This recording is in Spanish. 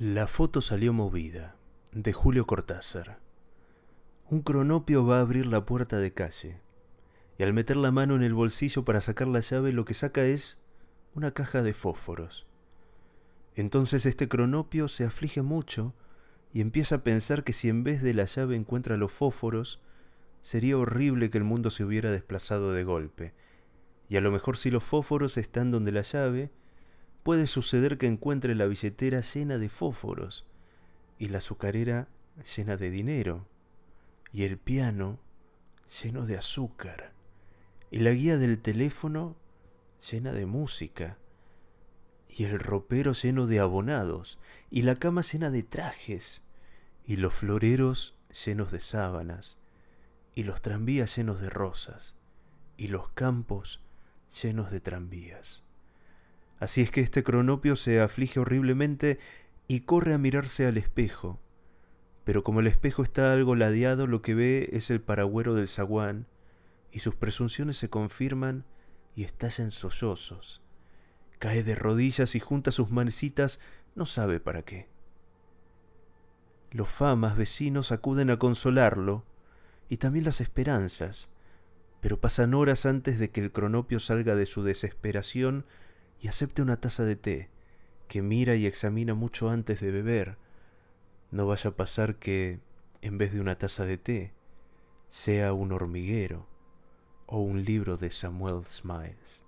La foto salió movida, de Julio Cortázar. Un cronopio va a abrir la puerta de calle, y al meter la mano en el bolsillo para sacar la llave lo que saca es una caja de fósforos. Entonces este cronopio se aflige mucho y empieza a pensar que si en vez de la llave encuentra los fósforos, sería horrible que el mundo se hubiera desplazado de golpe, y a lo mejor si los fósforos están donde la llave, puede suceder que encuentre la billetera llena de fósforos y la azucarera llena de dinero y el piano lleno de azúcar y la guía del teléfono llena de música y el ropero lleno de abonados y la cama llena de trajes y los floreros llenos de sábanas y los tranvías llenos de rosas y los campos llenos de tranvías. Así es que este cronopio se aflige horriblemente y corre a mirarse al espejo. Pero como el espejo está algo ladeado, lo que ve es el paragüero del zaguán, y sus presunciones se confirman y en sollozos. Cae de rodillas y junta sus manecitas, no sabe para qué. Los famas vecinos acuden a consolarlo, y también las esperanzas, pero pasan horas antes de que el cronopio salga de su desesperación y acepte una taza de té, que mira y examina mucho antes de beber. No vaya a pasar que, en vez de una taza de té, sea un hormiguero o un libro de Samuel Smiles.